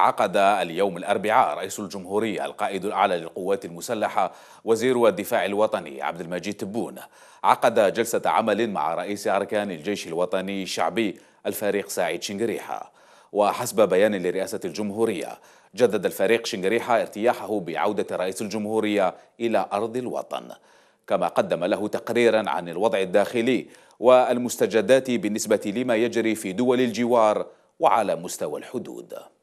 عقد اليوم الأربعاء رئيس الجمهورية القائد الأعلى للقوات المسلحة وزير الدفاع الوطني عبد المجيد تبون عقد جلسة عمل مع رئيس أركان الجيش الوطني الشعبي الفريق سعيد شنقريحة وحسب بيان لرئاسة الجمهورية جدد الفريق شنقريحة ارتياحه بعودة رئيس الجمهورية إلى أرض الوطن كما قدم له تقريرا عن الوضع الداخلي والمستجدات بالنسبة لما يجري في دول الجوار وعلى مستوى الحدود